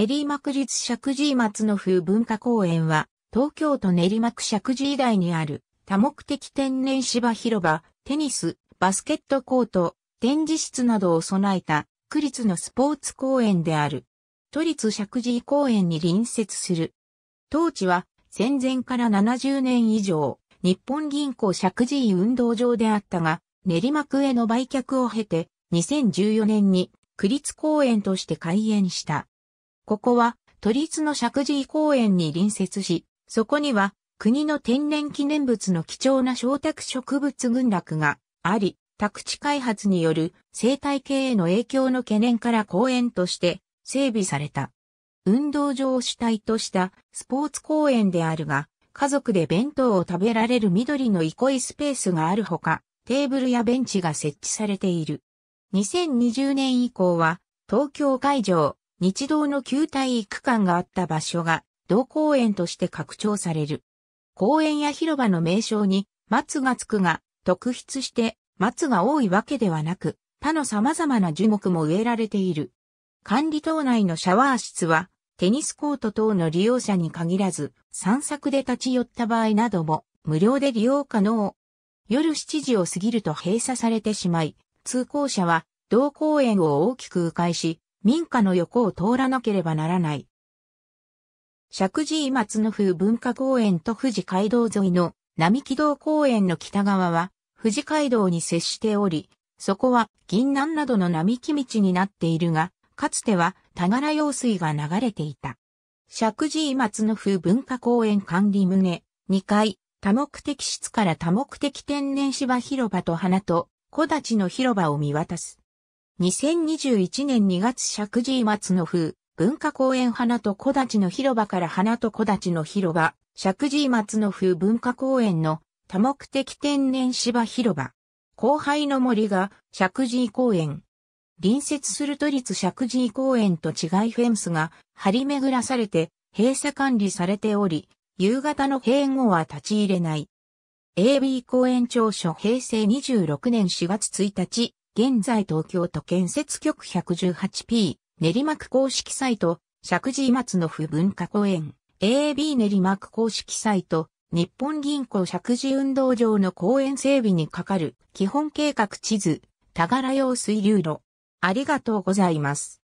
練馬区立石神井松の風文化公園は、東京都練馬区石神井台にある多目的天然芝広場、テニス、バスケットコート、展示室などを備えた区立のスポーツ公園である。都立石神井公園に隣接する。当地は戦前から70年以上、日本銀行石神井運動場であったが、練馬区への売却を経て、2014年に区立公園として開園した。ここは都立の石神井公園に隣接し、そこには国の天然記念物の貴重な小宅植物群落があり、宅地開発による生態系への影響の懸念から公園として整備された。運動場を主体としたスポーツ公園であるが、家族で弁当を食べられる緑の憩いスペースがあるほか、テーブルやベンチが設置されている。2020年以降は、東京会場、日動の旧体育館があった場所が、同公園として拡張される。公園や広場の名称に、松がつくが、特筆して松が多いわけではなく、他の様々な樹木も植えられている。管理棟内のシャワー室は、テニスコート等の利用者に限らず、散策で立ち寄った場合なども、無料で利用可能。夜7時を過ぎると閉鎖されてしまい、通行者は、同公園を大きく迂回し、民家の横を通らなければならない。石神井松の風文化公園と富士街道沿いの並木道公園の北側は富士街道に接しており、そこは銀南などの並木道になっているが、かつては田柄用水が流れていた。石神井松の風文化公園管理棟、2階、多目的室から多目的天然芝広場と花と小立の広場を見渡す。2021年2月石神松の風、文化公園花と小立の広場から花と小立の広場、石神松の風文化公園の多目的天然芝広場。後輩の森が石神公園。隣接する都立石神公園と違いフェンスが張り巡らされて閉鎖管理されており、夕方の閉園後は立ち入れない。AB 公園庁所平成26年4月1日、現在東京都建設局 118P、練馬区公式サイト、石神松の府文化公園、AB 練馬区公式サイト、日本銀行石神運動場の公園整備にかかる基本計画地図、田柄用水流路。ありがとうございます。